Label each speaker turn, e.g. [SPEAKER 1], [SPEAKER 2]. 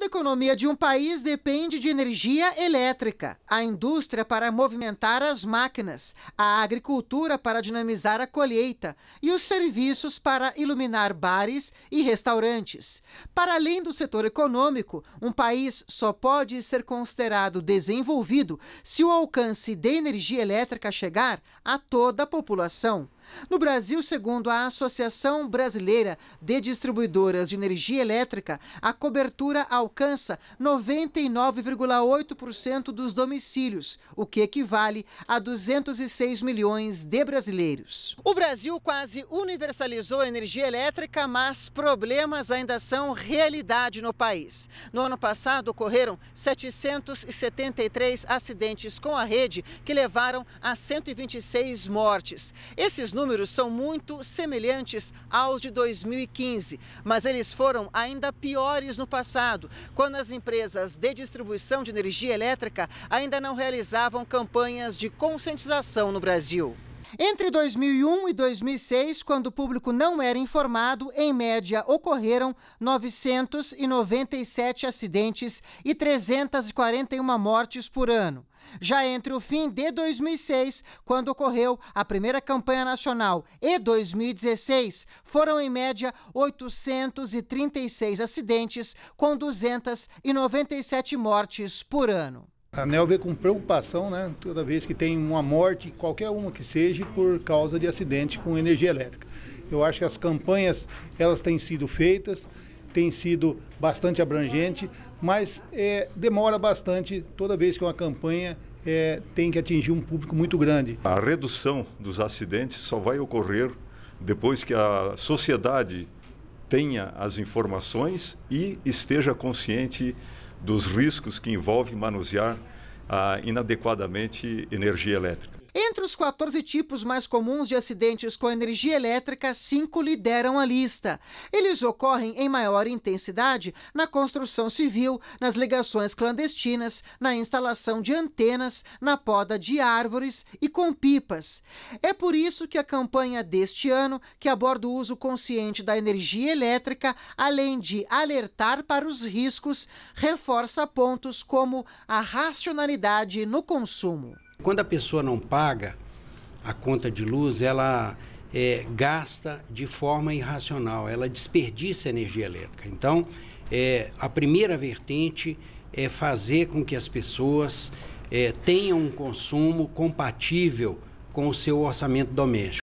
[SPEAKER 1] Toda a economia de um país depende de energia elétrica, a indústria para movimentar as máquinas, a agricultura para dinamizar a colheita e os serviços para iluminar bares e restaurantes. Para além do setor econômico, um país só pode ser considerado desenvolvido se o alcance de energia elétrica chegar a toda a população. No Brasil, segundo a Associação Brasileira de Distribuidoras de Energia Elétrica, a cobertura alcança 99,8% dos domicílios, o que equivale a 206 milhões de brasileiros. O Brasil quase universalizou a energia elétrica, mas problemas ainda são realidade no país. No ano passado, ocorreram 773 acidentes com a rede que levaram a 126 mortes. Esses números são muito semelhantes aos de 2015, mas eles foram ainda piores no passado, quando as empresas de distribuição de energia elétrica ainda não realizavam campanhas de conscientização no Brasil. Entre 2001 e 2006, quando o público não era informado, em média ocorreram 997 acidentes e 341 mortes por ano. Já entre o fim de 2006, quando ocorreu a primeira campanha nacional, e 2016, foram em média 836 acidentes, com
[SPEAKER 2] 297 mortes por ano. A ANEL vê com preocupação, né, toda vez que tem uma morte, qualquer uma que seja, por causa de acidente com energia elétrica. Eu acho que as campanhas, elas têm sido feitas, têm sido bastante abrangente, mas é, demora bastante toda vez que uma campanha é, tem que atingir um público muito grande.
[SPEAKER 3] A redução dos acidentes só vai ocorrer depois que a sociedade tenha as informações e esteja consciente dos riscos que envolve manusear ah, inadequadamente energia elétrica.
[SPEAKER 1] Entre os 14 tipos mais comuns de acidentes com energia elétrica, cinco lideram a lista. Eles ocorrem em maior intensidade na construção civil, nas ligações clandestinas, na instalação de antenas, na poda de árvores e com pipas. É por isso que a campanha deste ano, que aborda o uso consciente da energia elétrica, além de alertar para os riscos, reforça pontos como a racionalidade no consumo.
[SPEAKER 4] Quando a pessoa não paga a conta de luz, ela é, gasta de forma irracional, ela desperdiça energia elétrica. Então, é, a primeira vertente é fazer com que as pessoas é, tenham um consumo compatível com o seu orçamento doméstico.